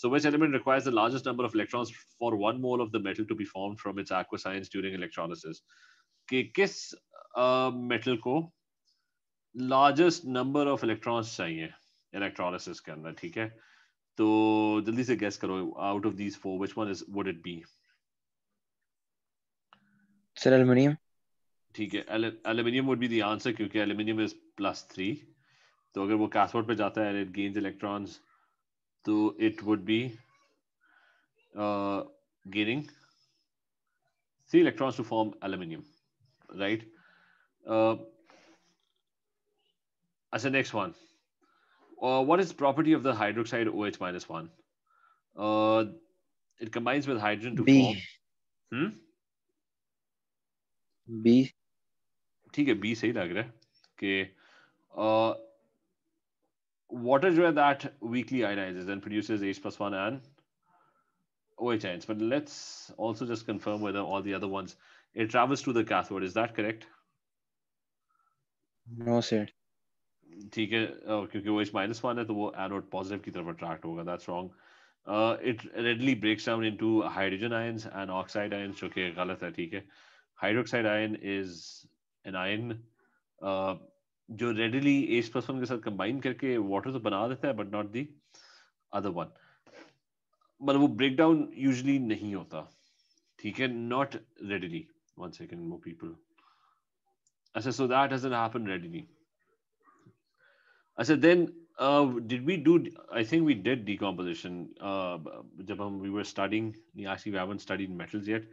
So which element requires the largest number of electrons for one mole of the metal to be formed from its aqua ions during electrolysis? Ke kis metal ko largest number of electrons chahiye electrolysis karna, theek hai? So jaldi se guess karo, out of these four, which one is would it be? Sir, aluminium. ठीक है aluminium would be the answer क्योंकि aluminium is plus three तो अगर वो cathode पे जाता है it gains electrons so it would be uh, getting three electrons to form aluminium, right? Uh, as the next one, uh, what is property of the hydroxide OH minus one? Uh, it combines with hydrogen to B. form. Hmm? B. ठीक है B सही लग रहा है uh, what is where that weakly ionizes and produces H plus 1 and OH ions. But let's also just confirm whether all the other ones, it travels to the cathode. Is that correct? No, sir. ठीक है क्योंकि वो H minus one है तो वो anode positive की तरफ attract होगा That's wrong. It readily breaks down into hydrogen ions and oxide ions. जो कि गलत है ठीक है हाइड्रोक्साइड जो रेडिली एच प्लस वन के साथ कंबाइन करके वाटर तो बना देता है but not the other one मतलब वो ब्रेक डाउन यूजली नहीं होता ठीक है not readily one second more people अच्छा so that doesn't happen readily अच्छा then did we do i think we did decomposition uh jab hum we were studying actually we haven't studied metals yet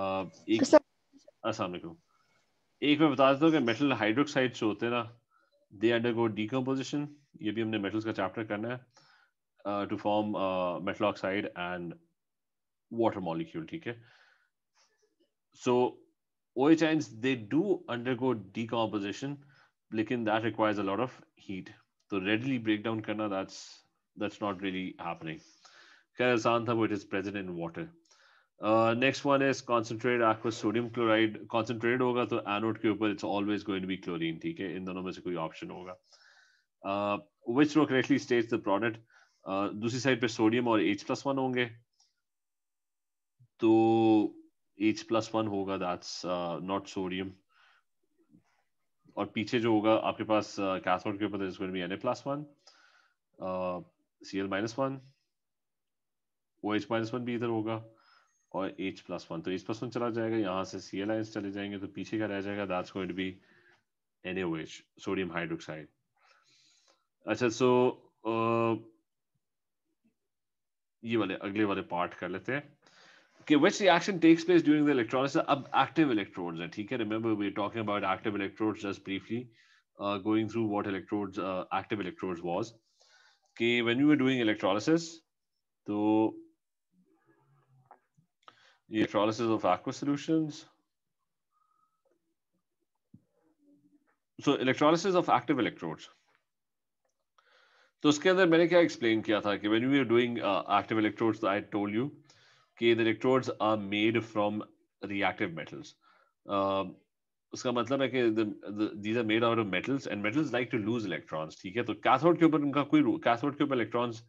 uh assalamu alaikum एक मैं बता देता हूँ कि metal hydroxides होते हैं ना दे अंडर गो डीकम्पोजिशन ये भी हमने मेटल्स का चैप्टर करना है to form metal oxide and water molecule ठीक है so O H they do undergo decomposition लेकिन that requires a lot of heat तो रेडली ब्रेक डाउन करना that's that's not really happening खैर आसान था वो it is present in water next one is concentrate आपको sodium chloride concentrate होगा तो एनोड के ऊपर it's always going to be chlorine ठीक है इन दोनों में से कोई ऑप्शन होगा which row correctly state the product दूसरी साइड पे सोडियम और एच प्लस वन होंगे तो एच प्लस वन होगा दैट्स नॉट सोडियम और पीछे जो होगा आपके पास कैथोड uh, के ऊपर is going to be N A plus one C L minus one O H minus one भी इधर होगा और एच प्लस वन तो एच प्लस वन चला जाएगा यहाँ से सी एल आइंस चले जाएंगे तो पीछे क्या रह जाएगा that's going to be N H sodium hydroxide अच्छा सो ये वाले अगले वाले पार्ट कर लेते हैं कि which reaction takes place during the electron अब एक्टिव इलेक्ट्रोड्स है ठीक है remember we talking about active electrodes just briefly going through what electrodes active electrodes was कि when you are doing electrolysis तो electrolysis of aqua solutions. So electrolysis of active electrodes. तो उसके अंदर मैंने क्या एक्सप्लेन किया था कि when we are doing active electrodes I told you कि the electrodes are made from reactive metals उसका मतलब है कि these are made out of metals and metals like to lose electrons ठीक है तो कैथोड के ऊपर उनका कोई कैथोड के ऊपर इलेक्ट्रॉन्स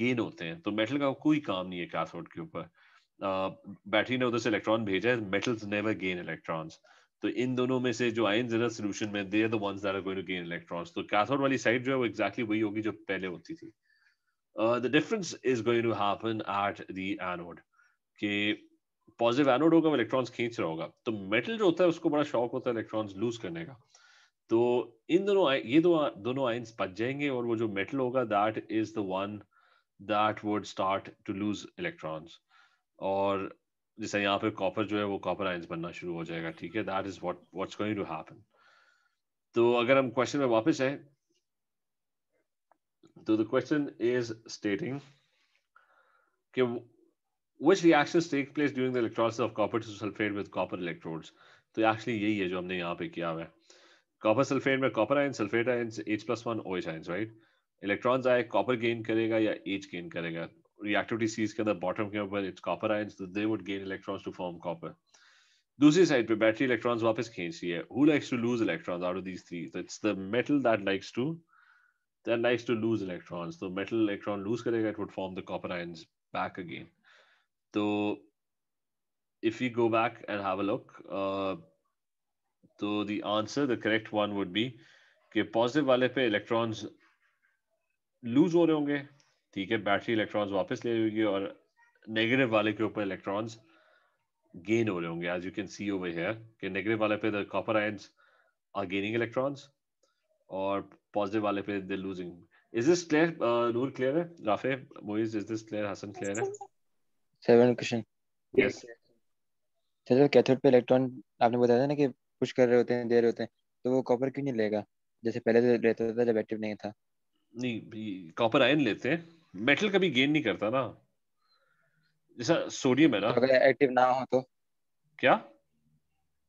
गेन होते हैं तो मेटल का कोई काम नहीं है कैथोड के ऊपर बैटरी ने उधर से इलेक्ट्रॉन भेजा है मेटल्स नेवर गेन इलेक्ट्रॉन्स तो इन दोनों में से जो आयन जनरल सोल्यूशन में they the ones that are going to gain electrons तो कैथोड वाली साइड जो है वो एग्जैक्टली exactly वही होगी जो पहले होती थी the difference is going to happen at the anode के पॉजिटिव एनोड होगा इलेक्ट्रॉन्स खींच रहा होगा तो मेटल जो होता है उसको बड़ा शौक होता है इलेक्ट्रॉन्स लूज करने का तो इन दोनों ये दो दोनों आयंस बच जाएंगे और वो जो मेटल होगा that is the one that would start to lose electrons और जैसे यहाँ पे कॉपर जो है वो कॉपर आइंस बनना शुरू हो जाएगा ठीक है that is what what's going to happen तो अगर हम क्वेश्चन में वापस आए तो द क्वेश्चन इज स्टेटिंग कि which reactions take place during the electrolysis of copper two sulphate with copper electrodes तो एक्चुअली यही है जो हमने यहाँ पे किया हुआ है कॉपर सल्फेट में copper ions sulphate ions H plus one O H right electrons आए कॉपर गेन करेगा या एच गेन करेगा reactivity sees के अंदर बॉटम के ऊपर इट्स कॉपर आयंस तो they would gain electrons to form copper दूसरी साइड पे बैटरी इलेक्ट्रॉन्स वापस खींच रही है who likes to lose electrons out of these three it's the metal that likes to that likes to lose electrons तो metal electron lose करेगा it would form the copper ions back again तो if we go back and have a look, uh, तो the answer, the correct one would be कि positive वाले पे electrons lose हो रहे होंगे ठीक है बैटरी इलेक्ट्रॉन्स वापस ले लेगी और नेगेटिव वाले के ऊपर इलेक्ट्रॉन्स गेन हो रहे होंगे as you can see over here कि नेगेटिव वाले पे the copper ions are gaining electrons और पॉजिटिव वाले पे they losing is this clear Noor clear है Rafay Moiz is this clear Hassan clear है सेवन क्वेश्चन यस चलो कैथोड पे इलेक्ट्रॉन आपने बताया था ना कि पुश कर रहे होते हैं दे रहे होते हैं तो वो कॉपर क्यों नहीं लेगा जैसे पहले से तो लेता था जब एक्टिव नहीं था नहीं कॉपर आयन लेते हैं मेटल कभी गेन नहीं करता ना जैसा सोडियम है ना अगर एक्टिव ना हो तो क्या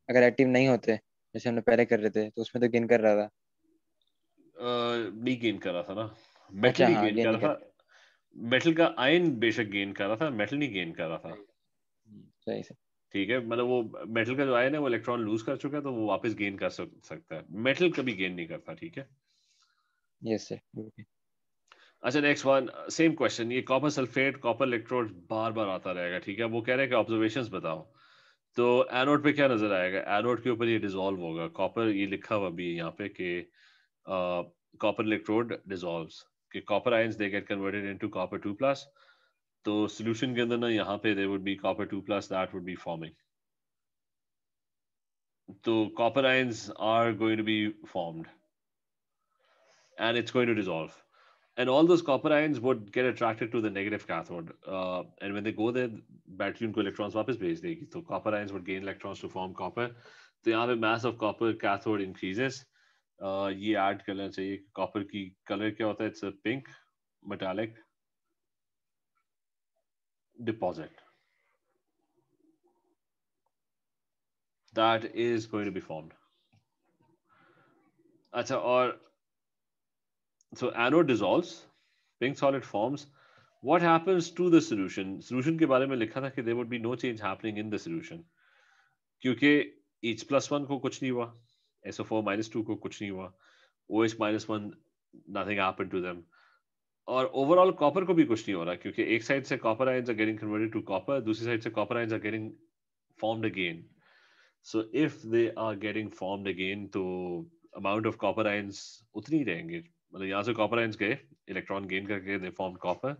अगर एक्टिव नहीं होते जैसे हमने पहले कर रहे थे तो उसमें तो गेन कर रहा था नहीं गेन कर रहा था ना मेटल अच्छा, गेन हाँ, कर रहा था मेटल का आयन बेशक गेन कर रहा था मेटल नहीं गेन कर रहा था सही से ठीक है मतलब वो मेटल का जो आयन है वो इलेक्ट्रॉन लूज कर चुका है तो वो वापस गेन कर सकता है मेटल कभी गेन नहीं करता ठीक है यस सर ओके अच्छा नेक्स्ट वन सेम क्वेश्चन ये कॉपर सल्फेट कॉपर इलेक्ट्रोड बार बार आता रहेगा ठीक है वो कह रहे हैं कि ऑब्जर्वेशन बताओ तो एनोड पे क्या नजर आएगा एनोड के ऊपर ये डिजोल्व होगा कॉपर ये लिखा हुआ भी यहाँ पे कि कॉपर इलेक्ट्रोड डिजोल्व कि copper ions they get converted into copper two plus तो सॉल्यूशन के अंदर ना यहाँ पे they would be copper two plus that would be forming तो copper ions are going to be formed and it's going to dissolve and all those copper ions would get attracted to the negative cathode. Uh, and when they go there, battery and electrons will is based. So copper ions would gain electrons to form copper. The other mass of copper cathode increases. Uh, add color say copper color kya it's a pink metallic deposit that is going to be formed. Acha, or so anode dissolves, pink solid forms. What happens to the solution? Solution के बारे में लिखा था कि there would be no change happening in the solution. क्योंकि H plus one को कुछ नहीं हुआ, SO4 minus two को कुछ नहीं हुआ, OH minus one nothing happened to them. और overall copper को भी कुछ नहीं हो रहा क्योंकि एक साइड से copper ions are getting converted to copper, दूसरी साइड से copper ions are getting formed again. So if they are getting formed again, तो amount of copper ions उतनी रहेंगे मतलब यहाँ से कॉपर आइंस गए इलेक्ट्रॉन गेन करके दे फॉर्म कॉपर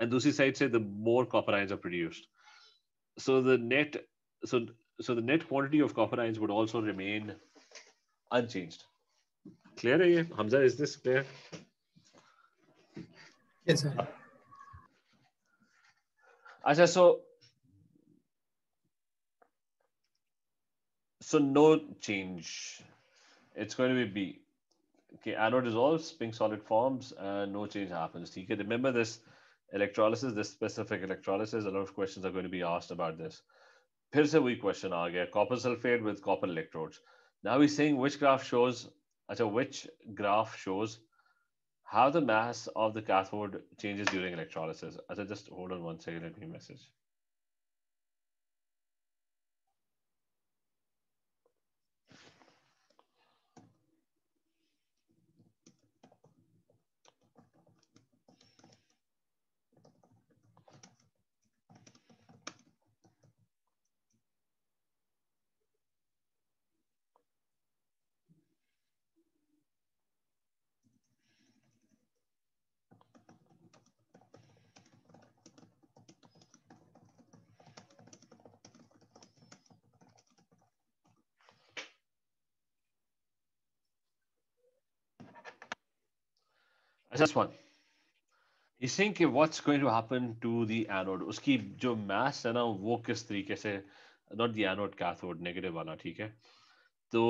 एंड दूसरी साइड से the more copper ions are produced so the net so so the net quantity of copper ions would also remain unchanged clear है ये Hamza is this clear yes sir अच्छा so so no change it's going to be b okay, anode dissolves, pink solid forms, and no change happens. You can remember this electrolysis, this specific electrolysis. A lot of questions are going to be asked about this. फिर से वही question आ गया sulfate with copper electrodes. Now we're saying which graph shows. अच्छा which graph shows how the mass of the cathode changes during electrolysis. So just hold on one second, let me message. just one. He's saying कि what's going to happen to the anode. उसकी जो mass है ना वो किस तरीके से not the anode cathode negative वाला ठीक है तो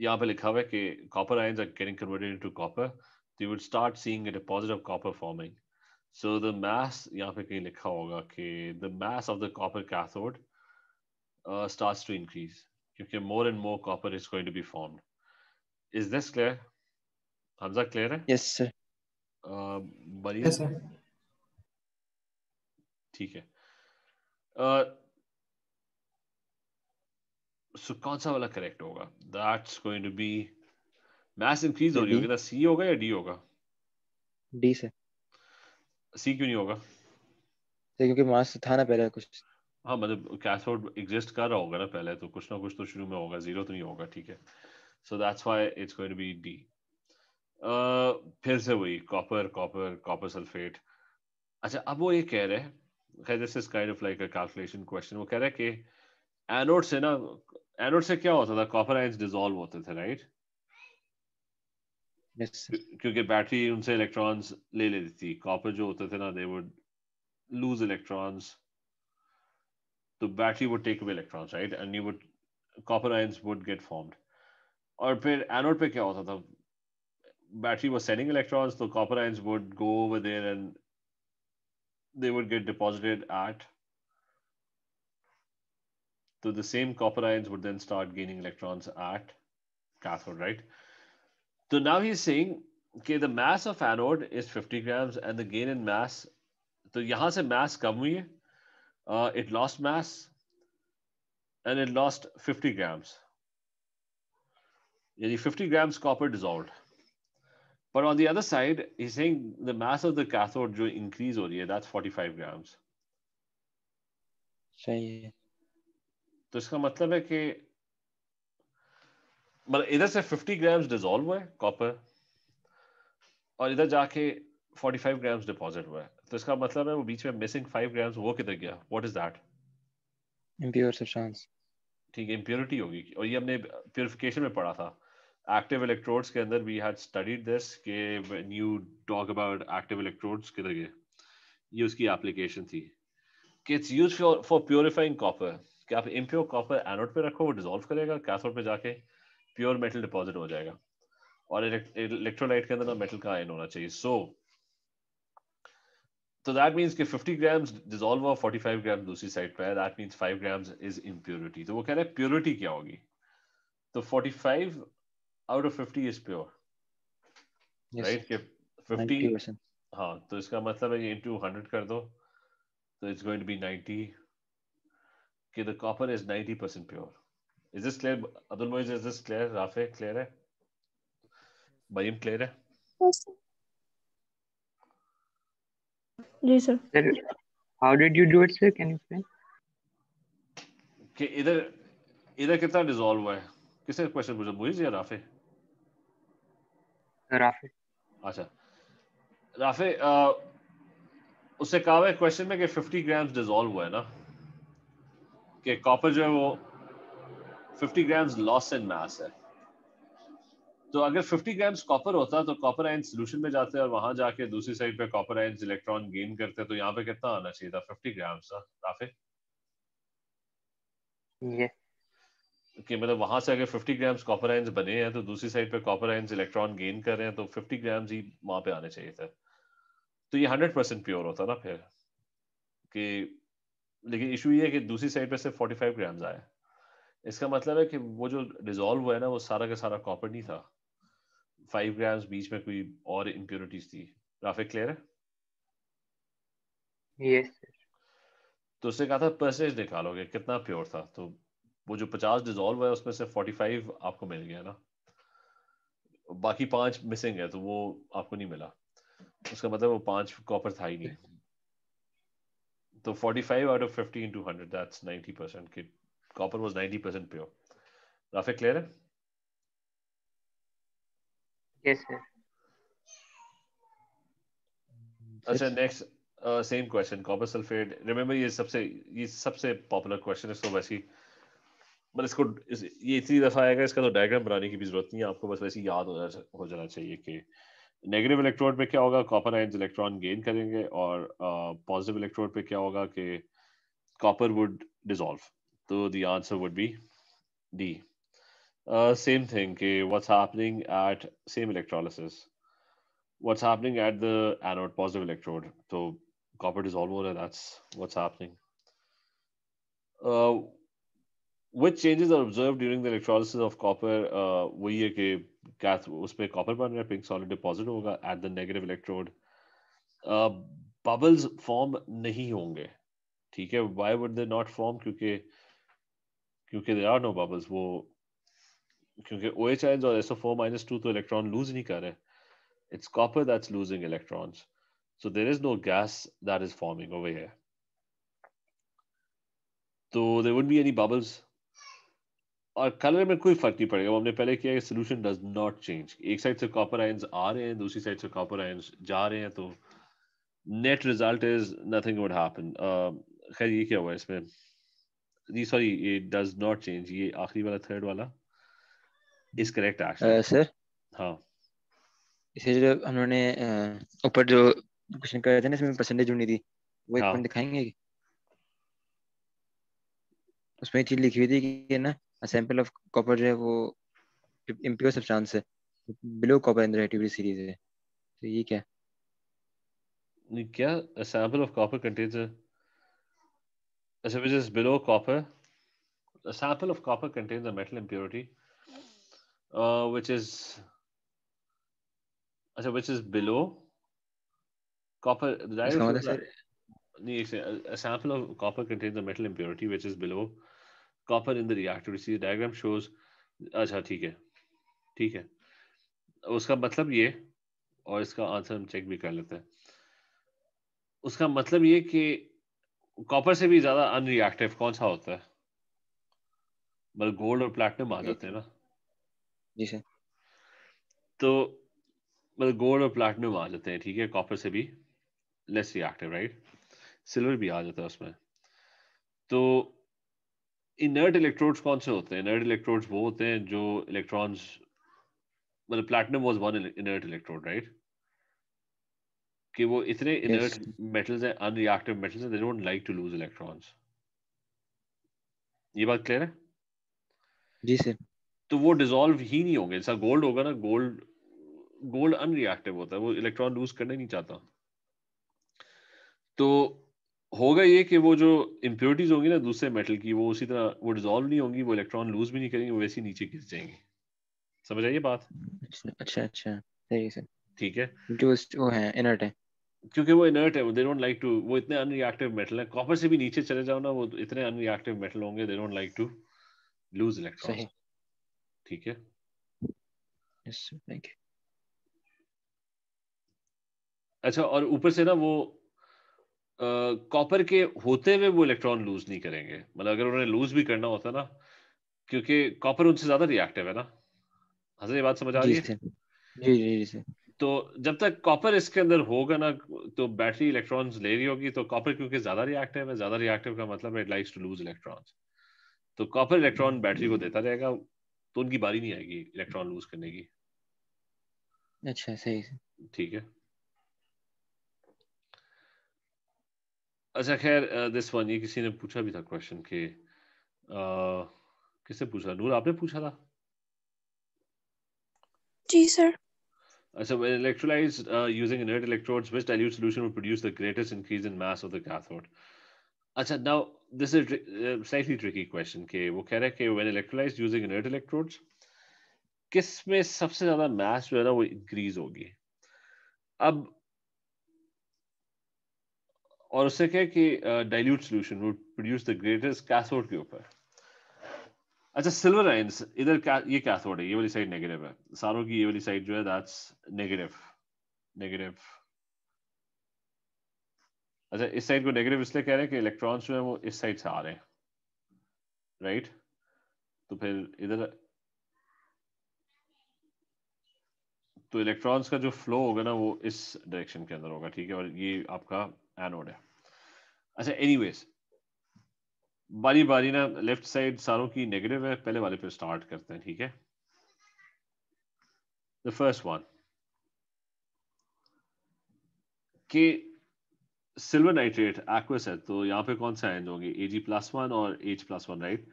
यहाँ पे लिखा हुआ है कि copper ions are getting converted into copper so you will start seeing a deposit of copper forming so the mass यहाँ पे कहीं लिखा होगा कि the mass of the copper cathode uh, starts to increase क्योंकि more and more copper is going to be formed is this clear Hamza clear है yes sir बढ़िया ठीक है सो कौन सा वाला करेक्ट होगा that's going to be mass increase हो रही होगी सी mm-hmm. होगा या डी होगा डी से सी क्यों नहीं होगा क्योंकि मास था ना पहले कुछ हाँ मतलब कैथोड एग्जिस्ट कर रहा होगा ना पहले तो कुछ ना कुछ तो शुरू में होगा जीरो तो नहीं होगा ठीक है so that's why it's going to be D फिर से वही कॉपर कॉपर कॉपर सल्फेट अच्छा अब वो ये कह रहे हैं this is kind of like a calculation question वो कह रहे हैं कि एनोड से ना एनोड से क्या होता था कॉपर आयंस डिजॉल्व होते थे राइट yes. क्योंकि बैटरी उनसे इलेक्ट्रॉन्स ले लेती थी कॉपर जो होते थे ना दे वुड लूज इलेक्ट्रॉन्स तो battery would take away electrons right and you would copper ions would get formed और फिर एनोड पे क्या होता था battery was sending electrons, the copper ions would go over there and they would get deposited at. So the same copper ions would then start gaining electrons at cathode, right? So now he's saying, okay, the mass of anode is 50 grams and the gain in mass, so yahan se mass kam hui uh, it lost mass and it lost 50 grams. Yani 50 grams copper dissolved. But on the other side, he's saying the mass of the cathode will increase हो रही है that's 45 grams. सही तो इसका मतलब है कि मतलब इधर से 50 ग्राम्स डिजोल्व हुआ कॉपर और इधर जाके 45 ग्राम्स डिपॉजिट हुआ तो इसका मतलब है वो बीच में मिसिंग 5 ग्राम्स वो किधर गया what is that impure substance ठीक है इंप्योरिटी होगी और ये हमने प्योरिफिकेशन में पढ़ा था एक्टिव इलेक्ट्रोड्स के अंदर वी हैड स्टडीड दिस के when you talk about active electrodes किधर गए ये उसकी एप्लीकेशन थी कि it's use for purifying copper कि आप इम्प्योर कॉपर एनोड पे रखो वो डिजोल्व करेगा कैथोड पे जाके प्योर मेटल डिपॉजिट हो जाएगा और इलेक्ट्रोलाइट के अंदर ना मेटल का आयन होना चाहिए सो तो दैट मीन्स कि 50 ग्राम्स डिजोल्व और 45 ग्राम दूसरी साइड पे that means 5 grams is impurity तो वो कह रहे हैं प्योरिटी क्या होगी तो 45 out of 50 is pure right कि 50 हाँ तो इसका मतलब है इनटू 100 कर दो तो इट्स गोइंग टू बी 90 कि the copper is 90% pure is this clear Abdul Moiz is this clear Rafay clear है बयम क्लियर है जी sir how did you do it sir can you explain कि इधर इधर कितना डिसॉल्व हुआ है किसने क्वेश्चन पूछा मुझे या राफे राफे अच्छा राफे उससे कहा हुआ है क्वेश्चन में कि 50 ग्राम्स डिजोल्व हुआ है ना कि कॉपर जो है वो 50 ग्राम्स लॉस इन मास है तो अगर 50 ग्राम्स कॉपर होता तो कॉपर आयन सॉल्यूशन में जाते और वहां जाके दूसरी साइड पे कॉपर आयन इलेक्ट्रॉन गेन करते तो यहाँ पे कितना आना चाहिए था 50 ग्राम्स ना राफे ये yeah. कि मतलब वहां से अगर 50 ग्राम्स कॉपर आयंस बने हैं तो दूसरी साइड पे कॉपर आयंस इलेक्ट्रॉन गेन कर रहे हैं तो 50 ग्राम्स ही वहां पे आने चाहिए थे तो ये 100 परसेंट प्योर होता ना फिर कि लेकिन इशू ये है कि दूसरी साइड पे सिर्फ 45 ग्राम्स आए इसका मतलब है कि वो जो डिजोल्व हुआ है ना वो सारा का सारा कॉपर नहीं था फाइव ग्राम्स बीच में कोई और इम्प्योरिटीज थी ग्राफिक क्लियर है yes. तो उसने कहा था परसेंटेज निकालोगे कितना प्योर था तो वो जो पचास डिजोल्व है उसमें से फोर्टी फाइव आपको मिल गया ना बाकी पांच मिसिंग है तो वो आपको नहीं मिला उसका मतलब वो पांच कॉपर था ही नहीं तो forty five out of fifteen two hundred 100 that's 90% kid copper was 90% pure rafi clear hai? yes sir अच्छा next same question copper sulphate remember ये सबसे ये सबसे पॉपुलर क्वेश्चन है सो वैसे ही मतलब इसको ये इतनी दफा आएगा इसका तो डायग्राम बनाने की भी जरूरत नहीं है आपको बस वैसे याद हो जाना चाहिए कि नेगेटिव इलेक्ट्रोड पे क्या होगा कॉपर आइन इलेक्ट्रॉन गेन करेंगे और पॉजिटिव इलेक्ट्रोड पे क्या होगा कि कॉपर वुड डिजोल्व तो the answer would be D same thing के what's happening at same electrolysis what's happening at the anode positive electrode तो कॉपर डिजोल्व हो रहा है that's what's happening which changes are observed during the electrolysis of copper? Uh, we cath copper ban pink solid deposit at the negative electrode. Uh, bubbles form nahi honge. Hai, why would they not form? Because there are no bubbles. Because OH ions or SO4 minus 2 to electron lose nahi kar It's copper that's losing electrons. So there is no gas that is forming over here. So there wouldn't be any bubbles. और colour में कोई फर्क नहीं पड़ेगा वो हमने पहले किया सोल्यूशन डज नॉट चेंज एक साइड से कॉपर आयंस आ रहे हैं दूसरी साइड से कॉपर आयंस जा रहे हैं तो net result is nothing would happen खैर ये क्या हुआ इसमें जी सॉरी ये डज नॉट चेंज ये आखिरी वाला थर्ड वाला इज करेक्ट एक्शन सर हाँ इसे जो हमने ऊपर जो क्वेश्चन कर रहे थे ना इसमें परसेंटेज होनी थी वो एक हाँ. दिखाएंगे उसमें चीज लिखी हुई थी कि ना सैंपल ऑफ कॉपर जो है वो इम्प्योर सब्सटेंस है below copper in the reactivity series है तो ये क्या क्या a sample of copper contains a so which is below copper a sample of copper contains a metal impurity uh, which is so which is below copper that is, a, a sample of copper contains a metal impurity which is below copper in the reactor. इसी diagram shows अच्छा ठीक है ठीक है उसका मतलब ये और इसका आंसर हम चेक भी कर लेते हैं उसका मतलब ये कि कॉपर से भी ज्यादा अनरिएक्टिव कौन सा होता है मतलब गोल्ड और प्लैटिनम आ जाते हैं ना जी सर तो मतलब गोल्ड और प्लैटिनम आ जाते हैं ठीक है कॉपर से भी लेस रिएक्टिव राइट सिल्वर भी आ जाता है उसमें तो इनर्ट इलेक्ट्रोड्स कौन से होते हैं इनर्ट इलेक्ट्रोड्स वो होते हैं जो इलेक्ट्रॉन्स मतलब platinum was one inert electrode right कि वो इतने इनर्ट मेटल्स हैं अनरिएक्टिव मेटल्स हैं they don't like to lose electrons ये बात क्लियर है जी सर तो वो डिसॉल्व ही नहीं होंगे जैसा गोल्ड होगा ना गोल्ड गोल्ड अनरिएक्टिव होता है वो इलेक्ट्रॉन लूज करना नहीं चाहता तो होगा ये कि वो जो इम्प्योरिटीज होंगी ना दूसरे मेटल की वो उसी तरह वो डिजोल्व नहीं होंगी वो इलेक्ट्रॉन लूज भी नहीं करेंगे वो वैसे ही नीचे गिर जाएंगे समझ आई बात अच्छा अच्छा, अच्छा। सही से ठीक है जो वो है इनर्ट है क्योंकि वो इनर्ट है दे डोंट लाइक टू वो इतने अनरिएक्टिव मेटल है कॉपर से भी नीचे चले जाओ ना वो इतने अनरिएक्टिव मेटल होंगे they don't like to lose electron सही ठीक है यस थैंक यू अच्छा और ऊपर से ना वो कॉपर के होते हुए वो इलेक्ट्रॉन लूज नहीं करेंगे मतलब अगर उन्होंने लूज भी करना होता ना क्योंकि कॉपर उनसे ज्यादा रिएक्टिव है ना हजर ये बात समझ आ रही है जी जी जी तो जब तक कॉपर इसके अंदर होगा ना तो बैटरी इलेक्ट्रॉन्स ले रही होगी तो कॉपर क्योंकि ज्यादा रिएक्टिव है ज्यादा रिएक्टिव का मतलब it likes to lose electrons तो कॉपर इलेक्ट्रॉन बैटरी को देता रहेगा तो उनकी बारी नहीं आएगी इलेक्ट्रॉन लूज करने की अच्छा सही ठीक है अच्छा खैर दिस वन ये किसी ने पूछा भी था क्वेश्चन के uh, किसने पूछा नूर आपने पूछा था जी सर अच्छा when electrolyzed uh, using inert electrodes which dilute solution will produce the greatest increase in mass of the cathode अच्छा now this is a slightly tricky question के वो कह रहा है कि when electrolyzed using inert electrodes किस में सबसे ज्यादा मास जो है ना वो इंक्रीज होगी अब और उससे क्या कि dilute solution would produce the greatest cathode के ऊपर अच्छा सिल्वर लाइन इधर ये कैथोड है ये वाली साइड नेगेटिव है सारों की ये वाली साइड जो है दैट्स नेगेटिव नेगेटिव अच्छा इस साइड को नेगेटिव इसलिए कह रहे हैं कि इलेक्ट्रॉन्स जो है वो इस साइड से आ रहे हैं राइट तो फिर इधर तो इलेक्ट्रॉन्स का जो फ्लो होगा ना वो इस डायरेक्शन के अंदर होगा ठीक है और ये आपका एनोड है अच्छा एनीवेज बारी बारी ना लेफ्ट साइड सारों की नेगेटिव है पहले वाले पे स्टार्ट करते हैं ठीक है द फर्स्ट वन के सिल्वर नाइट्रेट एक्वस है तो यहां पे कौन सा एंड होंगे एजी प्लस वन और एच प्लस वन राइट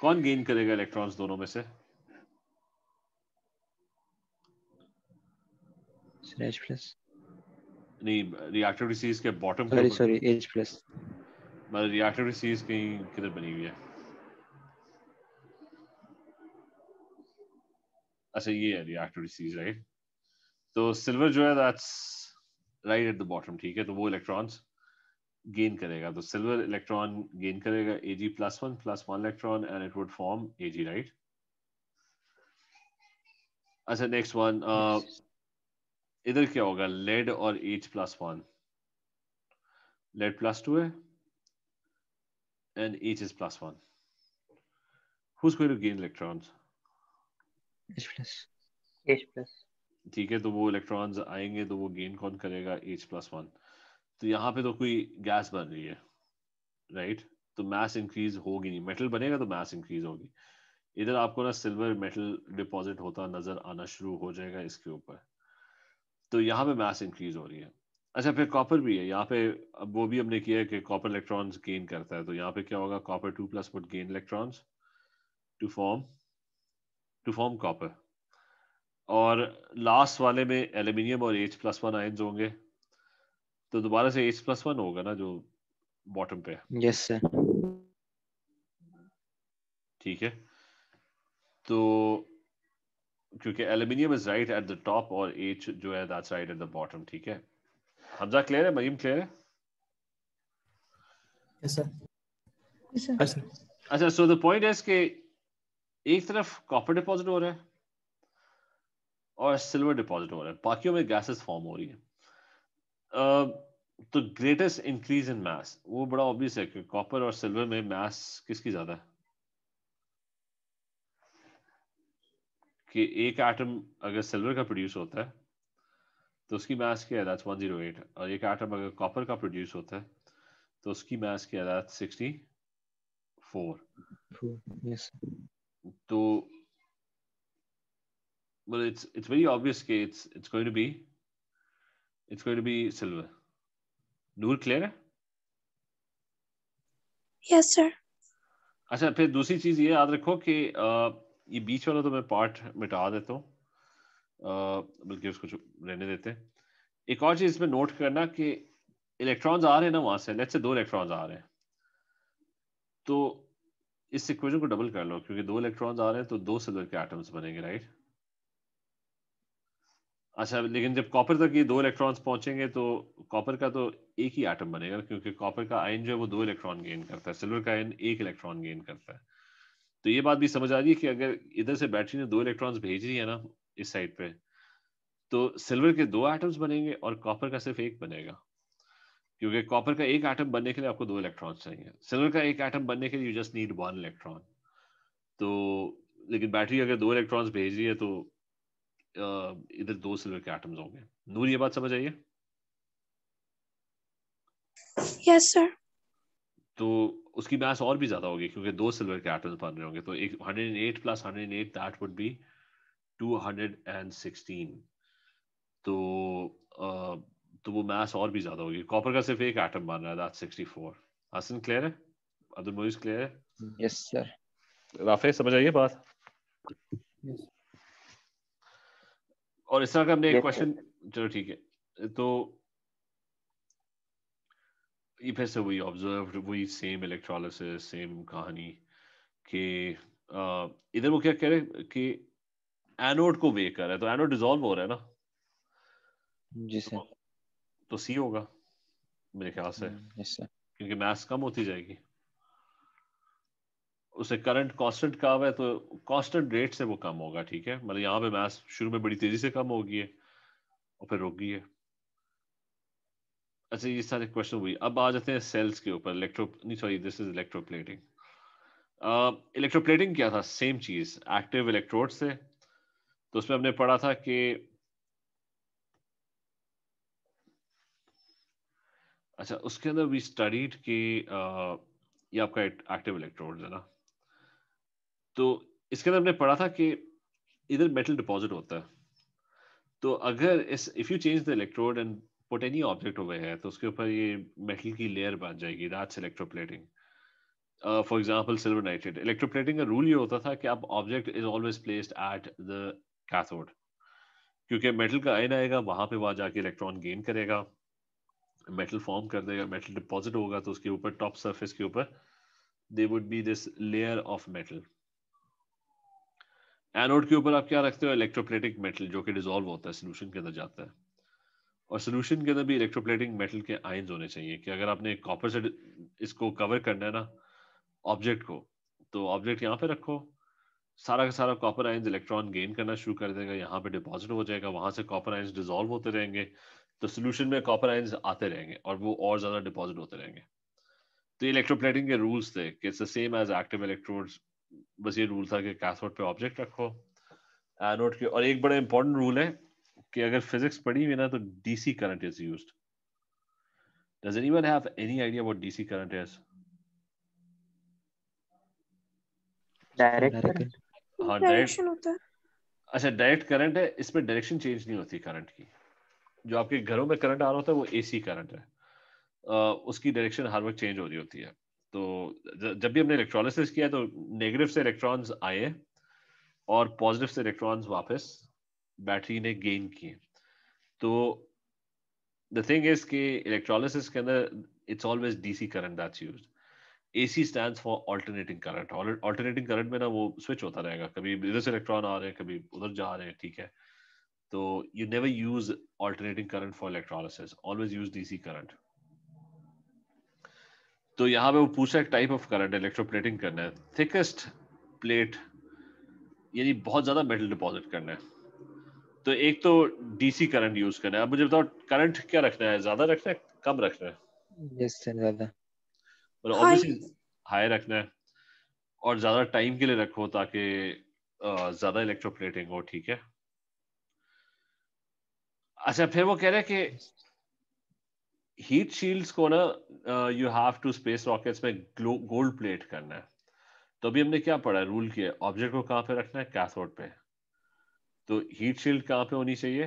कौन गेन करेगा इलेक्ट्रॉन्स दोनों में से H plus. नहीं रिएक्टिव डिसीज के bottom sorry sorry H plus मतलब रिएक्टिव डिसीज कहीं किधर बनी हुई है अच्छा ये है रिएक्टिव डिसीज राइट तो सिल्वर जो है that's right at the bottom ठीक है तो वो इलेक्ट्रॉन्स गेन करेगा तो सिल्वर इलेक्ट्रॉन गेन करेगा Ag plus one plus one electron and it would form A G right अच्छा नेक्स्ट वन इधर क्या होगा लेड और H plus one lead plus two है and H is plus one who's going to gain electrons H plus H plus ठीक है तो वो इलेक्ट्रॉन्स आएंगे तो वो गेन कौन करेगा एच प्लस वन तो यहाँ पे तो कोई गैस बन रही है राइट तो मास इंक्रीज होगी नहीं मेटल बनेगा तो मास इंक्रीज होगी इधर आपको ना सिल्वर मेटल डिपॉजिट होता नजर आना शुरू हो जाएगा इसके ऊपर तो यहाँ पे मास इंक्रीज हो रही है अच्छा फिर कॉपर भी है यहाँ पे अब वो भी हमने किया है कि कॉपर इलेक्ट्रॉन्स गेन करता है तो यहाँ पे क्या होगा copper two plus would gain electrons to form to form copper और लास्ट वाले में एल्यूमिनियम और एच प्लस वन आयन्स होंगे तो दोबारा से एच प्लस वन होगा ना जो बॉटम पे यस सर ठीक है तो क्योंकि aluminium is right at the top और एच जो है that's right at the bottom ठीक है हमजा क्लियर है मरीम क्लियर है यस सर यस सर अच्छा सो द पॉइंट इज के एक तरफ कॉपर डिपॉजिट हो रहा है और सिल्वर डिपॉजिट हो रहा है बाकियों में गैसेस फॉर्म हो रही है uh, तो ग्रेटेस्ट इंक्रीज इन मास वो बड़ा ऑब्वियस है कि कॉपर और सिल्वर में मास किसकी ज्यादा है कि एक एटम अगर सिल्वर का प्रोड्यूस होता है तो उसकी मास क्या है दैट्स 108 और एक एटम अगर कॉपर का प्रोड्यूस होता है तो उसकी मास क्या है दैट्स 64 यस तो well it's it's very obvious कि it's it's going to be it's going to be silver Noor clear है यस सर अच्छा फिर दूसरी चीज ये याद रखो कि uh, ये बीच वाला तो मैं पार्ट मिटा देता हूँ बल्कि उसको रहने देते हैं एक और चीज़ इसमें नोट करना कि इलेक्ट्रॉन्स आ रहे हैं ना वहां से लेट से दो इलेक्ट्रॉन्स आ रहे हैं तो इस इक्वेशन को डबल कर लो क्योंकि दो इलेक्ट्रॉन्स आ रहे हैं तो दो सिल्वर के एटम्स बनेंगे राइट अच्छा लेकिन जब कॉपर तक ये दो इलेक्ट्रॉन्स पहुंचेंगे तो कॉपर का तो एक ही एटम बनेगा क्योंकि कॉपर का आयन जो है वो दो इलेक्ट्रॉन गेन करता है सिल्वर का आयन एक इलेक्ट्रॉन गेन करता है तो ये बात भी समझ आ रही है कि अगर इधर से बैटरी ने दो इलेक्ट्रॉन्स भेज रही है ना इस साइड पे तो सिल्वर के दो एटम्स बनेंगे और कॉपर का सिर्फ एक बनेगा क्योंकि कॉपर का एक एटम बनने के लिए आपको दो इलेक्ट्रॉन्स चाहिए सिल्वर का एक एटम बनने के लिए you just need one electron तो लेकिन बैटरी अगर दो इलेक्ट्रॉन्स भेज रही है तो इधर दो सिल्वर के एटम्स होंगे नूर ये बात समझ आइए यस सर तो उसकी मैथ और भी ज्यादा होगी क्योंकि दो सिल्वर के एटम्स बन रहे होंगे तो एक hundred and eight plus hundred and eight that would be two 216 तो uh, तो वो मैथ और भी ज्यादा होगी कॉपर का सिर्फ एक एटम बन रहा है दैट 64 हसन क्लियर है अदर मूवीज क्लियर है यस सर राफे समझ आइए बात और इस तरह का हमने एक क्वेश्चन चलो ठीक है तो ये फिर से वही ऑब्जर्व वही सेम electrolysis सेम कहानी के uh, इधर वो क्या कह रहे कि एनोड को वे कर रहा है तो एनोड डिजॉल्व हो रहा है ना जी तो सर तो, सी होगा मेरे ख्याल से हम्म, क्योंकि मास कम होती जाएगी उसे करंट कांस्टेंट कहा है तो कांस्टेंट रेट से वो कम होगा ठीक है मतलब यहाँ पे मास शुरू में बड़ी तेजी से कम होगी है और फिर रुक गई है अच्छा ये सारे क्वेश्चन हुई अब आ जाते हैं सेल्स के ऊपर इलेक्ट्रो नहीं sorry this is electroplating electroplating क्या था सेम चीज एक्टिव इलेक्ट्रोड से तो उसमें हमने पढ़ा था कि अच्छा उसके अंदर वी स्टडीड कि ये आपका एक्टिव इलेक्ट्रोड है ना तो इसके अंदर हमने पढ़ा था कि इधर मेटल डिपॉजिट होता है तो अगर इस if you change the electrode and put any object over है तो उसके ऊपर ये मेटल की लेयर बन जाएगी that's electroplating for example silver nitrate electroplating का रूल ये होता था कि अब object is always placed at the cathode क्योंकि मेटल का आयन आएगा वहां पे वहां जाके इलेक्ट्रॉन गेन करेगा मेटल फॉर्म कर देगा मेटल डिपॉजिट होगा तो उसके ऊपर टॉप सरफेस के ऊपर they would be this layer of metal anode के ऊपर आप क्या रखते हो इलेक्ट्रोप्लेटिक मेटल जो कि डिजोल्व होता है सोल्यूशन के अंदर जाता है और सोल्यूशन के अंदर भी इलेक्ट्रोप्लेटिंग मेटल के आयन होने चाहिए कि अगर आपने कॉपर से इसको कवर करना है ना ऑब्जेक्ट को तो ऑब्जेक्ट यहाँ पे रखो सारा का सारा कॉपर आयन इलेक्ट्रॉन गेन करना शुरू कर देगा यहाँ पे डिपॉजिट हो जाएगा वहां से कॉपर आयन डिजोल्व होते रहेंगे तो सोल्यूशन में कॉपर आयन आते रहेंगे और वो और ज्यादा डिपॉजिट होते रहेंगे तो ये इलेक्ट्रोप्लेटिंग के रूल्स थे कि it's the same as active electrode बस ये रूल था कि कैथोड पे ऑब्जेक्ट रखो एनोड के और एक बड़ा इंपॉर्टेंट रूल है कि अगर फिजिक्स पढ़ी हुई ना तो DC current is use does anyone have any idea what DC current is direct हाँ डायरेक्शन अच्छा डायरेक्ट करंट है इसमें डायरेक्शन चेंज नहीं होती करंट की जो आपके घरों में करंट आ रहा होता है वो एसी करंट है uh, उसकी डायरेक्शन हर वक्त चेंज हो रही होती है तो जब भी हमने इलेक्ट्रोलिसिस किया तो नेगेटिव से इलेक्ट्रॉन्स आए और पॉजिटिव से इलेक्ट्रॉन्स वापस बैटरी ने गेन किए तो द थिंग इज के इलेक्ट्रोलिसिस के अंदर it's always DC current that's a AC stand for alternating current alternating current में ना वो स्विच होता रहेगा कभी इधर से इलेक्ट्रॉन आ रहे हैं कभी उधर जा रहे हैं ठीक है तो you never use alternating current for electrolysis always use DC current तो यहाँ पे वो पूछा एक टाइप ऑफ करंट इलेक्ट्रोप्लेटिंग करना है थिकेस्ट प्लेट यानी बहुत ज्यादा मेटल डिपॉजिट करना है तो एक तो डीसी करंट यूज करना है अब मुझे बताओ करंट क्या रखना है ज्यादा रखना है कम रखना है ज्यादा हाई रखना है और ज्यादा टाइम के लिए रखो ताकि ज्यादा इलेक्ट्रोप्लेटिंग हो ठीक है अच्छा फिर वो कह रहे हैं कि हीट शील्ड्स को ना you have to space rockets में गोल्ड प्लेट करना है तो अभी हमने क्या पढ़ा है रूल किया ऑब्जेक्ट को कहाँ पे रखना है कैथोड पे तो हीट शील्ड कहाँ पे होनी चाहिए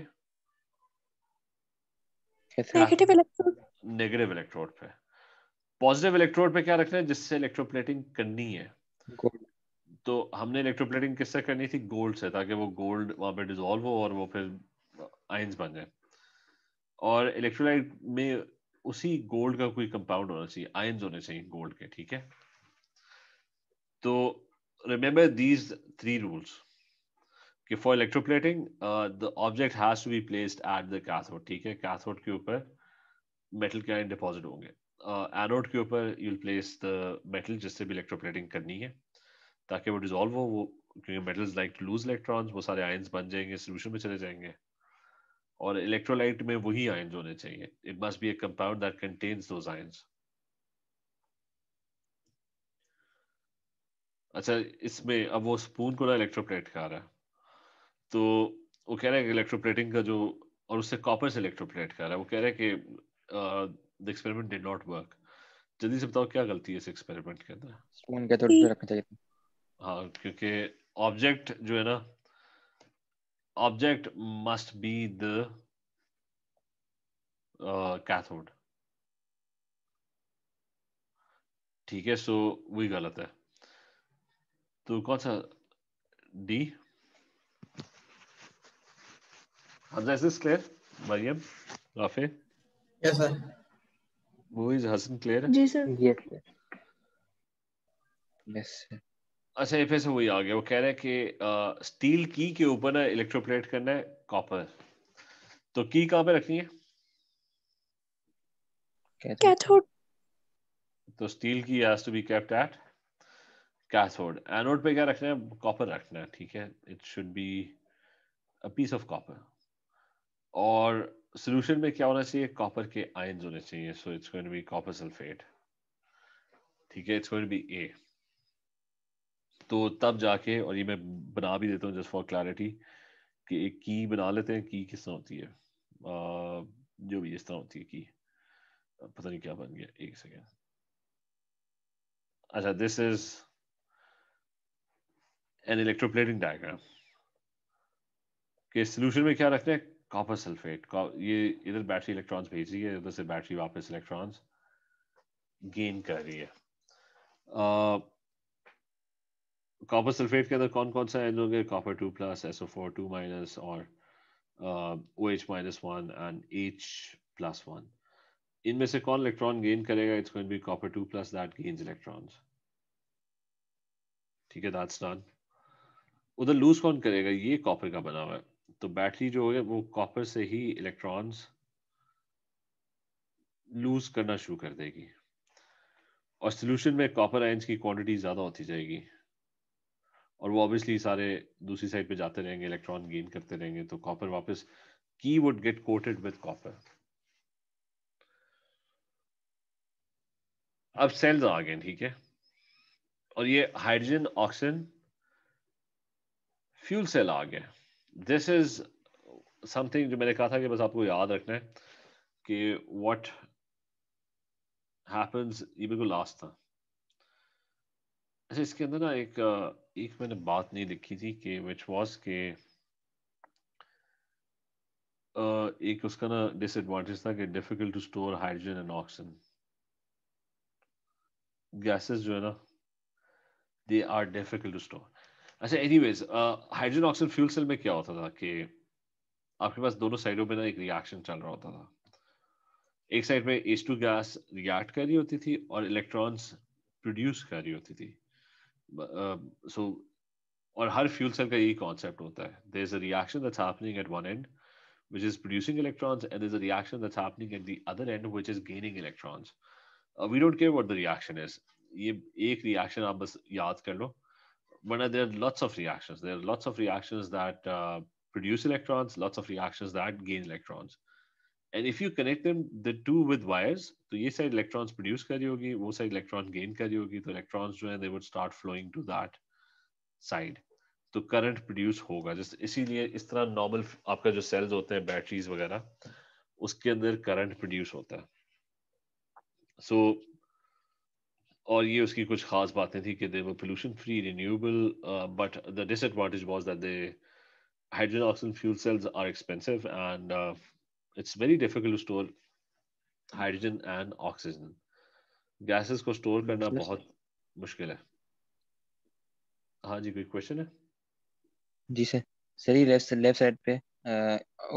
नेगेटिव इलेक्ट्रोड नेगेटिव इलेक्ट्रोड पे पॉजिटिव इलेक्ट्रोड पे क्या रखना है जिससे इलेक्ट्रोप्लेटिंग करनी है तो हमने इलेक्ट्रोप्लेटिंग किससे करनी थी गोल्ड से ताकि वो गोल्ड वहां पे डिजोल्व हो और वो फिर आइंस बन जाए और इलेक्ट्रोलाइट में उसी गोल्ड का कोई कंपाउंड होना चाहिए आयंस होने चाहिए गोल्ड के ठीक है तो रिमेम्बर दीज थ्री रूल्स कि for electroplating the object has to be placed at the cathode ठीक है कैथोड के ऊपर मेटल के डिपॉजिट होंगे एनोड uh, के ऊपर यू प्लेस द मेटल जिससे भी इलेक्ट्रोप्लेटिंग करनी है ताकि वो डिजोल्व हो वो क्योंकि metals like to lose electrons वो सारे आयन्स बन जाएंगे सोल्यूशन में चले जाएंगे और इलेक्ट्रोलाइट में वही आयन्स होने चाहिए it must be a compound that contains those ions अच्छा इसमें अब वो स्पून को ना इलेक्ट्रोप्लेट का रहा है तो वो कह रहे हैं इलेक्ट्रोप्लेटिंग का जो और उससे कॉपर से इलेक्ट्रोप्लेट कर रहा है वो कह रहे हैं कि the experiment did not work जल्दी से बताओ क्या गलती है इस एक्सपेरिमेंट के अंदर स्पून के थोड़ी देर रखना चाहिए हाँ क्योंकि ऑब्जेक्ट जो है ना object must be the cathode ठीक है सो so, वही गलत है तो कौन सा डी Hamza, is this clear? Mariam, Rafi? Yes, sir. Who is Hassan clear? Yes, sir. Yes, sir. Yes, sir. अच्छा ये फिर से वही आ गया वो कह रहे हैं कि स्टील की के ऊपर ना इलेक्ट्रोप्लेट करना है कॉपर तो की कहाँ पे रखनी है कैथोड तो स्टील की has to be kept at cathode anode पे क्या रखना है कॉपर रखना है ठीक है it should be a piece of copper और सोल्यूशन में क्या होना चाहिए कॉपर के आयन होने चाहिए so it's going to be copper sulphate ठीक है it's going to be a तो तब जाके और ये मैं बना भी देता हूँ जस्ट फॉर क्लैरिटी कि एक की बना लेते हैं की किस तरह होती है आ, जो भी इस तरह होती है की पता नहीं क्या बन गया एक सेकेंड अच्छा this is an electroplating diagram के सोल्यूशन में क्या रखते हैं कॉपर सल्फेट ये इधर बैटरी इलेक्ट्रॉन्स भेज रही है इधर से बैटरी वापस इलेक्ट्रॉन्स गेन कर रही है कॉपर सल्फेट के अंदर कौन कौन सा एन होंगे copper two plus SO four two minus और O H minus one and H plus one इनमें से कौन इलेक्ट्रॉन गेन करेगा it's going be copper two plus that gains electrons ठीक है दैट्स डन उधर लूज कौन करेगा ये कॉपर का बना हुआ है तो बैटरी जो है वो कॉपर से ही इलेक्ट्रॉन्स लूज करना शुरू कर देगी और सोल्यूशन में कॉपर आयंस की क्वांटिटी ज़्यादा होती जाएगी और वो ऑब्वियसली सारे दूसरी साइड पे जाते रहेंगे इलेक्ट्रॉन गेन करते रहेंगे तो कॉपर वापस की would get coated with copper अब सेल्स आ गए ठीक है और ये हाइड्रोजन ऑक्सीजन फ्यूल सेल आ गया दिस इज समथिंग जो मैंने कहा था कि बस आपको याद रखना है कि वट है ये बिल्कुल लास्ट था अच्छा इसके अंदर ना एक एक मैंने बात नहीं लिखी थी कि विच वॉज के एक उसका ना डिसएडवांटेज था कि difficult to store hydrogen and oxygen gases जो है ना they are difficult to store अच्छा anyways hydrogen oxygen fuel cell में क्या होता था कि आपके पास दोनों साइडों में ना एक रिएक्शन चल रहा होता था एक साइड में एच टू गैस रिएक्ट कर रही होती थी और इलेक्ट्रॉन्स प्रोड्यूस कर रही होती थी सो uh, so, और हर फ्यूल सेल का यही कॉन्सेप्ट होता है there is a reaction that's happening at one end which इज producing electrons and there's a reaction that's happening at the other end, which is gaining electrons. Uh, we don't care what the reaction is. ये एक reaction आप बस याद कर लो when there are lots of reactions. There are lots of reactions that uh, produce electrons, lots of reactions that gain electrons. And if you connect them, the two with wires, so this side electrons produce कर रही होगी side electrons gain कर रही electrons join. they would start flowing to that side. So current produce Hoga just. इसीलिए इस तरह normal आपका jo cells होते हैं batteries वगैरह uske अंदर current produce hota. So और ये उसकी कुछ खास बातें थी कि they were pollution free renewable but the disadvantage was that they hydrogen oxygen fuel cells are expensive and it's very difficult to store hydrogen and oxygen gases को स्टोर करना बहुत मुश्किल है हाँ जी कोई क्वेश्चन है जी सर सर ये लेफ्ट लेफ्ट साइड पे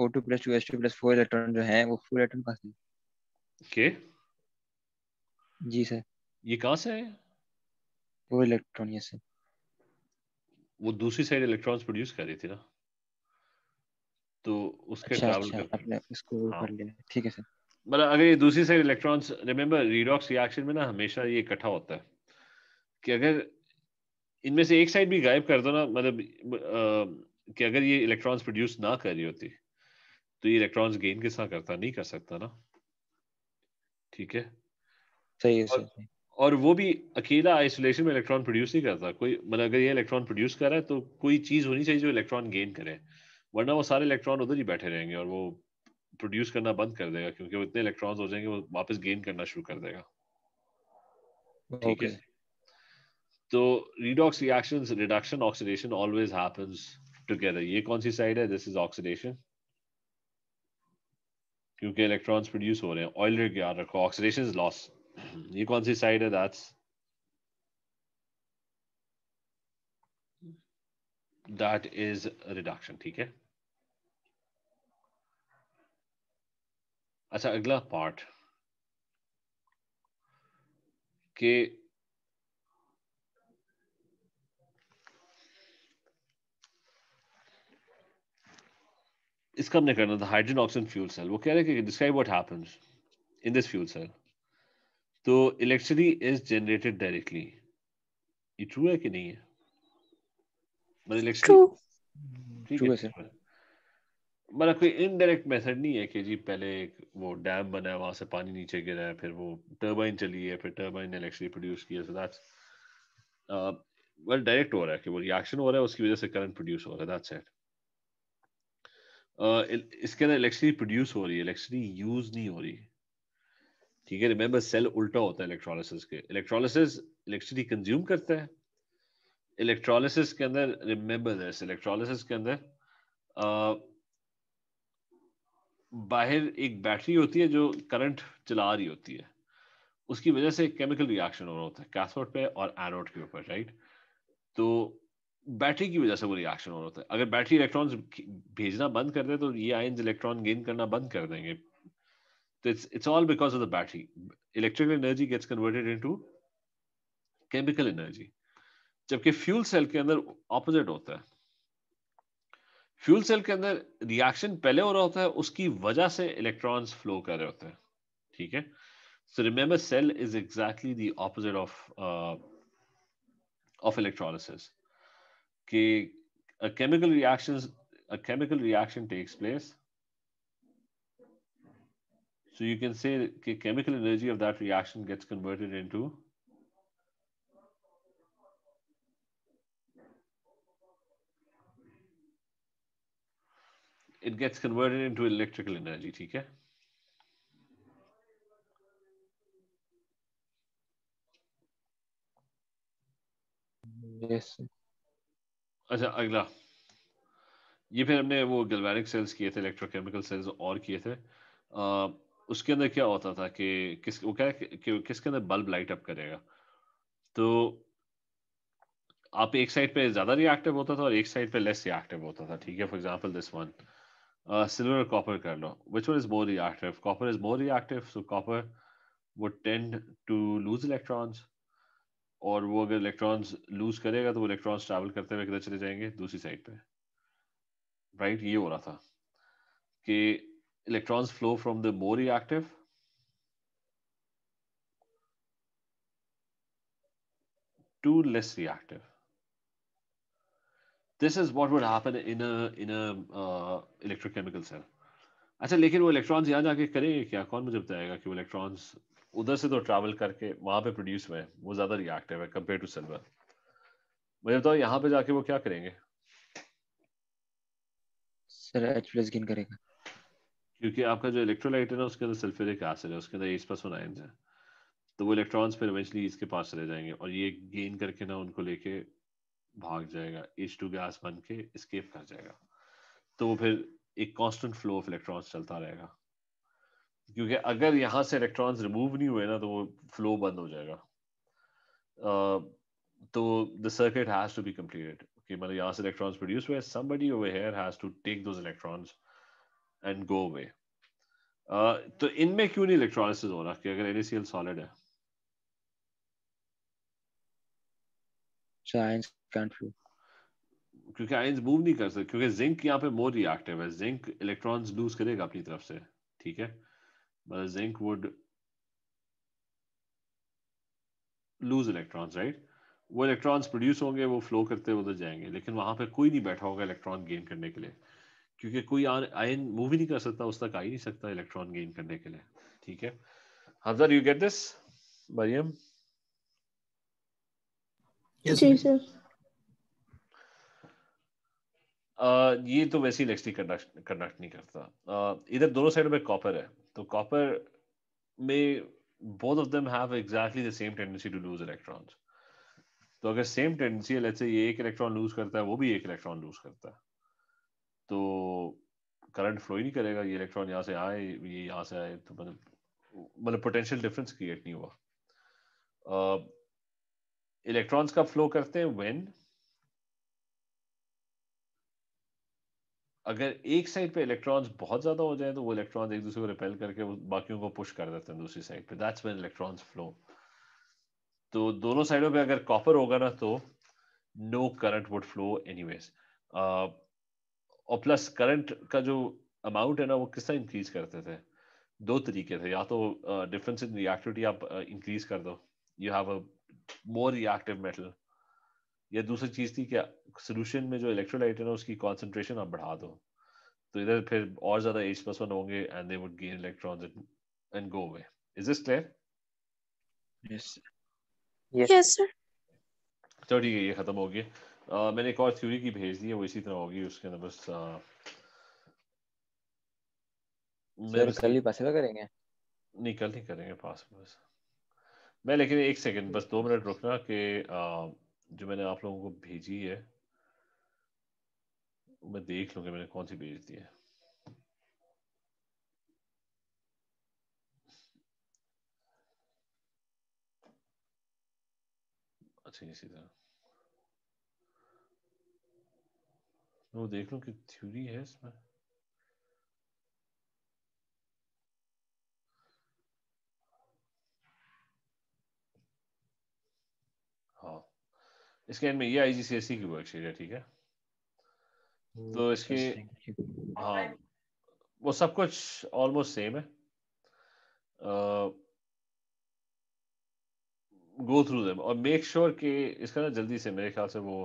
O two plus two S plus four electron जो हैं वो फोर इलेक्ट्रॉन पास के जी सर ये कहां से है वो इलेक्ट्रॉन ये से वो दूसरी साइड इलेक्ट्रॉन्स प्रोड्यूस कर रही थी ना तो उसके अच्छा, ट्रैवल अच्छा, कर इसको हाँ. कर लिया ठीक है सर मतलब अगर ये दूसरी side electrons remember redox reaction में ना हमेशा ये इकट्ठा होता है कि अगर इनमें से एक साइड भी गायब कर दो ना मतलब कि अगर ये इलेक्ट्रॉन्स प्रोड्यूस ना कर रही होती तो ये इलेक्ट्रॉन्स गेन के साथ करता नहीं कर सकता ना ठीक है सही है और, सही। और वो भी अकेला आइसोलेशन में इलेक्ट्रॉन प्रोड्यूस नहीं करता कोई मतलब अगर ये इलेक्ट्रॉन प्रोड्यूस कर रहा है तो कोई चीज़ होनी चाहिए जो इलेक्ट्रॉन गेन करे वरना वो सारे इलेक्ट्रॉन उधर ही बैठे रहेंगे और वो प्रोड्यूस करना बंद कर देगा क्योंकि वो इतने इलेक्ट्रॉन्स हो जाएंगे वो वापस गेन करना शुरू कर देगा ठीक okay. है तो redox reactions reduction oxidation always happens together ये कौन सी साइड है दिस इज ऑक्सीडेशन क्योंकि इलेक्ट्रॉन्स प्रोड्यूस हो रहे हैं ऑयल याद रखो ऑक्सीडेशन इज लॉस ये कौन सी साइड है दैट्स दैट इज रिडक्शन ठीक है अच्छा अगला पार्ट के इसका हमने करना था हाइड्रोजन ऑक्सीजन फ्यूल सेल वो कह रहे हैं कि describe what happens in this fuel cell तो इलेक्ट्रिसिटी इज जनरेटेड डायरेक्टली ये ट्रू है कि नहीं है मतलब इलेक्ट्रिसिटी ट्रू है सर मतलब कोई इनडायरेक्ट मेथड नहीं है कि जी पहले एक वो डैम बना है वहां से पानी नीचे गिरा है फिर वो टर्बाइन चली है फिर टर्बाइन ने इलेक्ट्रिसिटी प्रोड्यूस किया सो दैट्स वेल डायरेक्ट हो रहा है कि वो रिएक्शन हो रहा है उसकी वजह से करंट प्रोड्यूस हो रहा है दैट्स uh, इट इसके अंदर इलेक्ट्रिसिटी प्रोड्यूस हो रही है इलेक्ट्रिसिटी यूज नहीं हो रही है ठीक है रिमेंबर सेल उल्टा होता है इलेक्ट्रोलिसिस के इलेक्ट्रोलिसिस इलेक्ट्रिसिटी कंज्यूम करता है इलेक्ट्रोलिसिस के अंदर रिमेंबर दिस इलेक्ट्रोलिसिस के अंदर बाहर एक बैटरी होती है जो करंट चला रही होती है उसकी वजह से केमिकल रिएक्शन हो रहा होता है कैथोड पे और एनोड के ऊपर राइट तो बैटरी की वजह से वो रिएक्शन हो रहा होता है अगर बैटरी इलेक्ट्रॉन्स भेजना बंद कर दे तो ये आयन इलेक्ट्रॉन गेन करना बंद कर देंगे it's, it's all because of the battery. Electrical energy gets converted into chemical energy जबकि फ्यूल सेल के अंदर ऑपोजिट होता है फ्यूल सेल के अंदर रिएक्शन पहले हो रहा होता है उसकी वजह से इलेक्ट्रॉन्स फ्लो कर रहे होते हैं ठीक है so remember cell is exactly the of of electrolysis कि chemical reaction chemical reaction takes place So you can say okay, chemical energy of that reaction gets converted into it gets converted into electrical energy, theek hai Yes. अच्छा अगला ये फिर हमने वो गलवैनिक sales किए थे electrochemical cells और किए थे uh, उसके अंदर क्या होता था कि किस वो क्या कि, किसके अंदर बल्ब लाइट अप करेगा तो आप एक साइड पे ज़्यादा रिएक्टिव होता था और एक साइड पे लेस रिएक्टिव होता था ठीक है for example this one silver और कॉपर कर लो which one is more reactive copper is more reactive so copper वो tend टू लूज इलेक्ट्रॉन्स और वो अगर इलेक्ट्रॉन्स लूज करेगा तो वो इलेक्ट्रॉन्स ट्रैवल करते हुए किधर चले जाएंगे दूसरी साइड पे राइट right? ये हो रहा था कि electrons flow from the more reactive to less reactive. This is what would happen in a in a uh, electrochemical cell. अच्छा लेकिन वो इलेक्ट्रॉन्स यहाँ जाके करेंगे क्या कौन मुझे बताएगा कि वो इलेक्ट्रॉन्स उधर से तो ट्रैवल करके वहाँ पे प्रोड्यूस हुए वो ज़्यादा रिएक्टिव है कंपेयर टू सिल्वर मुझे बताओ यहाँ पे जाके वो क्या करेंगे सर H प्लस गेन करेगा क्योंकि आपका जो इलेक्ट्रोलाइट है ना उसके अंदर सल्फ्यूरिक एसिड है उसके अंदर एस प्लस वन आयन है तो वो इलेक्ट्रॉन्स फिर इवेंचुअली इसके पास चले जाएंगे और ये गेन करके ना उनको लेके भाग जाएगा एच टू गैस बन के स्केप कर जाएगा तो वो फिर एक कांस्टेंट फ्लो ऑफ इलेक्ट्रॉन्स चलता रहेगा क्योंकि अगर यहाँ से इलेक्ट्रॉन्स रिमूव नहीं हुए ना तो वो फ्लो बंद हो जाएगा तो the circuit has to be completed कि मतलब यहाँ से इलेक्ट्रॉन्स प्रोड्यूस हुए somebody over here has to take those electrons and go away तो इनमें क्यों नहीं इलेक्ट्रोलिसिस हो रहा कि अगर एनएसीएल सॉलिड है क्योंकि आयंस मूव नहीं कर सकते क्योंकि जिंक यहाँ पे मोर रिएक्टिव है जिंक इलेक्ट्रॉन्स लूज करेगा अपनी तरफ से ठीक है मतलब zinc would lose electrons right वो इलेक्ट्रॉन्स प्रोड्यूस होंगे वो फ्लो करते उधर जाएंगे लेकिन वहां पे कोई नहीं बैठा होगा इलेक्ट्रॉन गेन करने के लिए क्योंकि कोई आयन मूव ही नहीं कर सकता उस तक आ ही नहीं सकता इलेक्ट्रॉन गेन करने के लिए ठीक है हजर यू गेट दिस मरियम ये तो वैसे इलेक्ट्रिक कंडक्ट कंडक्ट नहीं करता uh, इधर दोनों साइड में कॉपर है तो कॉपर में both of them have exactly the same tendency to lose electrons तो अगर सेम टेंडेंसी है लेट्स से ये एक इलेक्ट्रॉन लूज करता है वो भी एक इलेक्ट्रॉन लूज करता है तो करंट फ्लो ही नहीं करेगा ये इलेक्ट्रॉन यहाँ से आए ये यहाँ से आए तो मतलब मतलब पोटेंशियल डिफरेंस क्रिएट नहीं हुआ इलेक्ट्रॉन्स uh, का फ्लो करते हैं व्हेन अगर एक साइड पे इलेक्ट्रॉन्स बहुत ज्यादा हो जाए तो वो इलेक्ट्रॉन्स एक दूसरे को रिपेल करके बाकियों को पुश कर देते हैं दूसरी साइड पे दैट्स व्हेन इलेक्ट्रॉन्स फ्लो तो दोनों साइडों पे अगर कॉपर होगा ना तो no current would flow anyways और प्लस करंट का जो अमाउंट है ना वो किस तरह इंक्रीज करते थे दो तरीके थे या तो डिफरेंस इन रिएक्टिविटी आप इंक्रीज uh, कर दो you have a more reactive metal या दूसरी चीज थी कि सोल्यूशन में जो इलेक्ट्रोलाइट है ना उसकी कॉन्सेंट्रेशन आप बढ़ा दो तो इधर फिर और ज्यादा एच प्लस वन होंगे and they would gain electrons and go away is this clear yes yes sir चलो ठीक है ये खत्म हो गया मैंने एक और थ्योरी की भेज दी है वो इसी तरह होगी उसके अंदर बस uh, कल ही पास करेंगे नहीं कल नहीं करेंगे पास बस मैं लेकिन एक सेकंड बस दो मिनट रुकना कि जो मैंने आप लोगों को भेजी है मैं देख लूँगी मैंने कौन सी भेज दी है अच्छा इसी तरह वो देख लो कि थ्योरी है इसमें हाँ इसके एंड में ये आई की वर्कशीट है ठीक है हम्म, तो इसके हाँ वो सब कुछ ऑलमोस्ट सेम है गो थ्रू देम और मेक श्योर sure कि इसका ना जल्दी से मेरे ख्याल से वो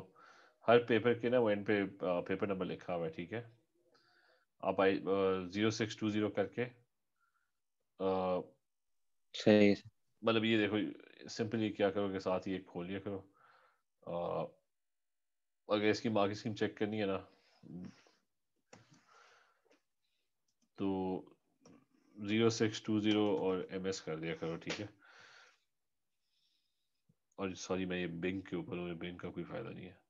हर पेपर के ना वो एंड पे पेपर नंबर लिखा हुआ है ठीक है आप I zero six two zero करके मतलब ये देखो सिंपली क्या करो के साथ ही एक खोलिए करो आ, अगर इसकी मार्केट स्कीम चेक करनी है ना तो जीरो सिक्स टू जीरो और एम एस कर दिया करो ठीक है और सॉरी मैं ये बैंक के ऊपर हूँ बैंक का कोई फायदा नहीं है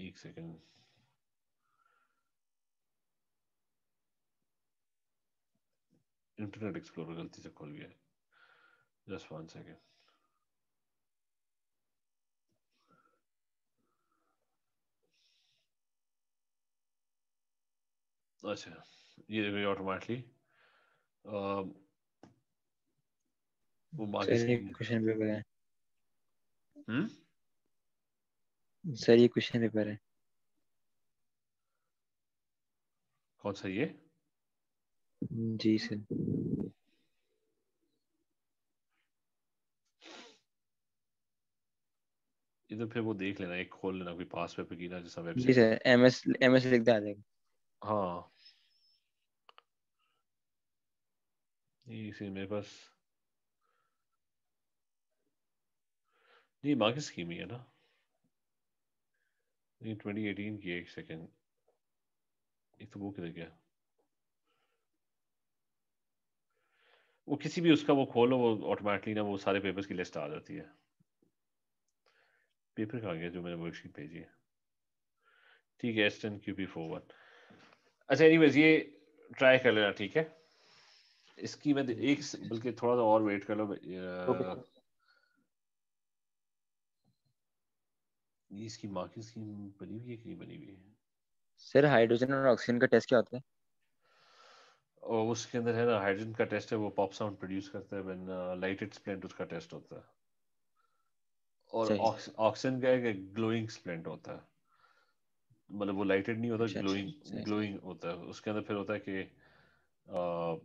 एक सेकेंड इंटरनेट एक्सप्लोरर गलती से खोल गया जस्ट वन सेकेंड अच्छा ये गई ऑटोमेटिकली um, वो बाकी क्वेश्चन पे गए हम्म सर ये क्वेश्चन पेपर है कौन सा ये जी सर इधर तो फिर वो देख लेना एक खोल लेना कोई पास पेपर की ना जैसा वेबसाइट जी सर एमएस एमएस लिख दे आ जाएगा हाँ इसी मेरे पास नहीं बाकी स्कीम ही है ना लेकिन 2018 की एक सेकेंड एक तो वो किधर गया वो किसी भी उसका वो खोलो वो ऑटोमेटिकली ना वो सारे पेपर्स की लिस्ट आ जाती है पेपर कहाँ गया जो मैंने वर्कशीट भेजी है ठीक है S ten Q P four one अच्छा एनी ये ट्राई कर लेना ठीक है इसकी मैं एक बल्कि थोड़ा सा और वेट कर लो ये इसकी मार्किंग स्कीम बनी हुई है कि नहीं बनी हुई है सर हाइड्रोजन और ऑक्सीजन का टेस्ट क्या होता है और उसके अंदर है ना हाइड्रोजन का टेस्ट है वो पॉप साउंड प्रोड्यूस करता है व्हेन लाइटेड स्प्लेंट उसका टेस्ट होता है और ऑक्सीजन का एक ग्लोइंग स्प्लेंट होता है मतलब वो लाइटेड नहीं होता ग्लोइंग अच्छा, ग्लोइंग अच्छा, होता है उसके अंदर फिर होता है कि आ, uh,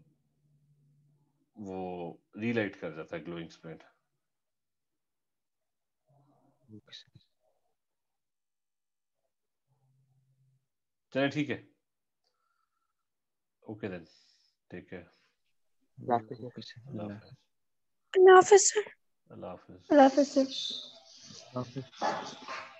वो रीलाइट कर जाता है ग्लोइंग स्प्लेंट चलिए ठीक है ओके देन टेक केयर अल्लाह हाफिज अल्लाह हाफिज अल्लाह हाफिज